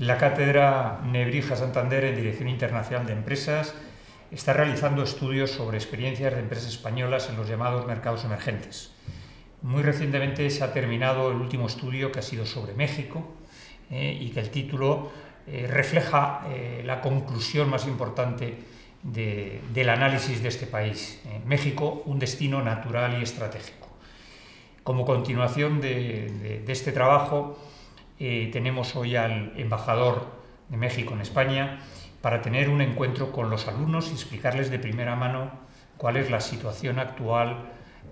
La Cátedra Nebrija Santander en Dirección Internacional de Empresas está realizando estudios sobre experiencias de empresas españolas en los llamados mercados emergentes. Muy recientemente se ha terminado el último estudio que ha sido sobre México eh, y que el título eh, refleja eh, la conclusión más importante del análisis de este país. México, un destino natural y estratégico. Como continuación de este trabajo, eh, tenemos hoy al embajador de México en España para tener un encuentro con los alumnos y explicarles de primera mano cuál es la situación actual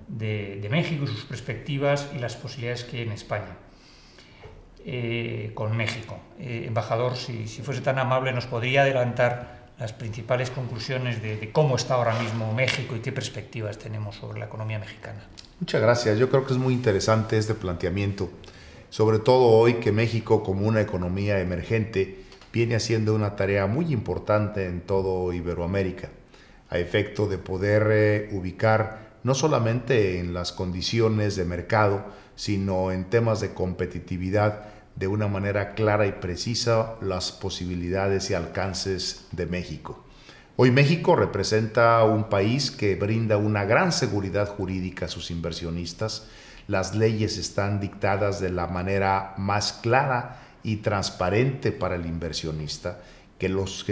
de, México y sus perspectivas y las posibilidades que hay en España. Eh, con México. Eh, embajador, si, fuese tan amable, ¿nos podría adelantar las principales conclusiones de, de, cómo está ahora mismo México y qué perspectivas tenemos sobre la economía mexicana? Muchas gracias. Yo creo que es muy interesante este planteamiento sobre todo hoy que México como una economía emergente viene haciendo una tarea muy importante en todo Iberoamérica, a efecto de poder eh, ubicar no solamente en las condiciones de mercado, sino en temas de competitividad de una manera clara y precisa las posibilidades y alcances de México. Hoy México representa un país que brinda una gran seguridad jurídica a sus inversionistas, las leyes están dictadas de la manera más clara y transparente para el inversionista, que, los,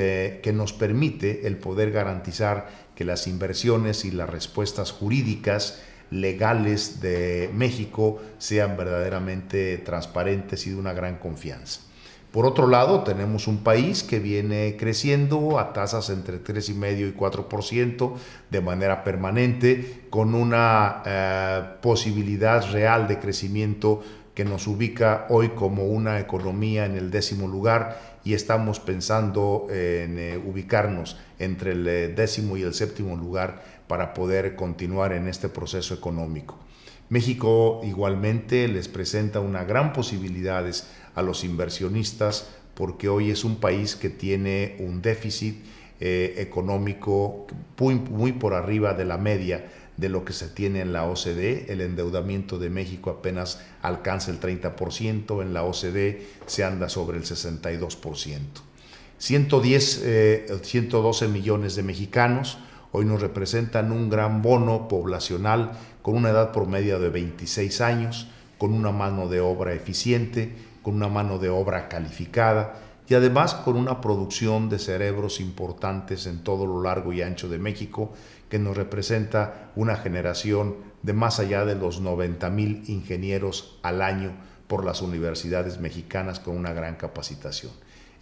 nos permite el poder garantizar que las inversiones y las respuestas jurídicas legales de México sean verdaderamente transparentes y de una gran confianza. Por otro lado, tenemos un país que viene creciendo a tasas entre 3,5 y 4% de manera permanente, con una eh, posibilidad real de crecimiento que nos ubica hoy como una economía en el décimo lugar y estamos pensando en eh, ubicarnos entre el eh, décimo y el séptimo lugar para poder continuar en este proceso económico. México igualmente les presenta una gran posibilidades a los inversionistas porque hoy es un país que tiene un déficit eh, económico muy, por arriba de la media de lo que se tiene en la OCDE. El endeudamiento de México apenas alcanza el 30%, en la OCDE se anda sobre el 62%. 110, 112 millones de mexicanos hoy nos representan un gran bono poblacional con una edad promedio de 26 años, con una mano de obra eficiente, con una mano de obra calificada y además con una producción de cerebros importantes en todo lo largo y ancho de México que nos representa una generación de más allá de los 90 mil ingenieros al año por las universidades mexicanas con una gran capacitación.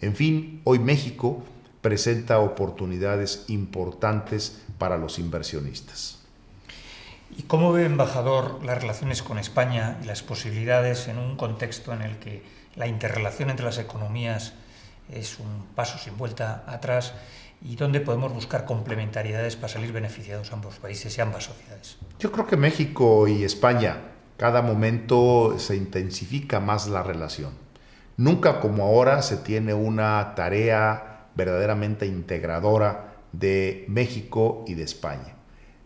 En fin, hoy México presenta oportunidades importantes para los inversionistas. ¿Y cómo ve, embajador, las relaciones con España y las posibilidades en un contexto en el que la interrelación entre las economías es un paso sin vuelta atrás y dónde podemos buscar complementariedades para salir beneficiados ambos países y ambas sociedades? Yo creo que México y España cada momento se intensifica más la relación. Nunca como ahora se tiene una tarea verdaderamente integradora de México y de España.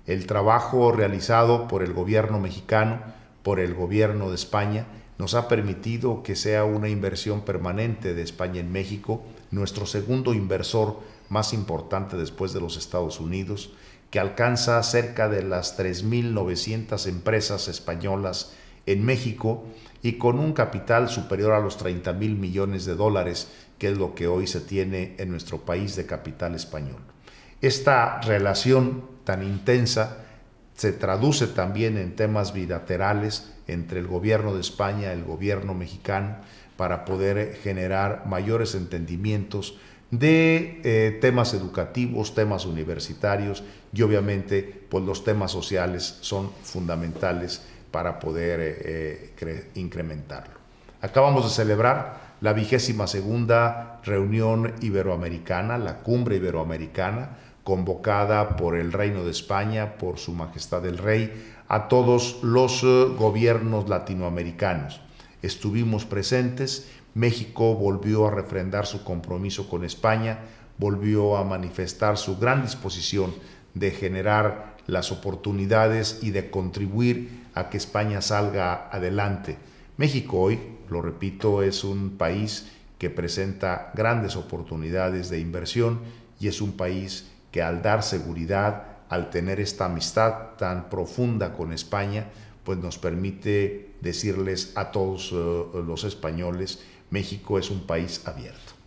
El trabajo realizado por el gobierno mexicano, por el gobierno de España, nos ha permitido que sea una inversión permanente de España en México, nuestro segundo inversor más importante después de los Estados Unidos, que alcanza cerca de las 3.900 empresas españolas en México y con un capital superior a los 30 mil millones de dólares que es lo que hoy se tiene en nuestro país de capital español. Esta relación tan intensa se traduce también en temas bilaterales entre el gobierno de España, y el gobierno mexicano, para poder generar mayores entendimientos de eh, temas educativos, temas universitarios y obviamente pues, los temas sociales son fundamentales para poder eh, eh, incrementarlo. Acabamos de celebrar la vigésima segunda reunión iberoamericana, la cumbre iberoamericana, convocada por el Reino de España, por Su Majestad el Rey, a todos los eh, gobiernos latinoamericanos. Estuvimos presentes, México volvió a refrendar su compromiso con España, volvió a manifestar su gran disposición de generar las oportunidades y de contribuir a que España salga adelante. México hoy lo repito, es un país que presenta grandes oportunidades de inversión y es un país que al dar seguridad, al tener esta amistad tan profunda con España, pues nos permite decirles a todos eh, los españoles, México es un país abierto.